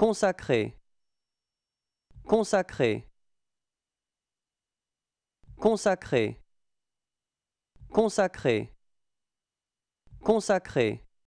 Consacré. Consacré. Consacré. Consacré. Consacré.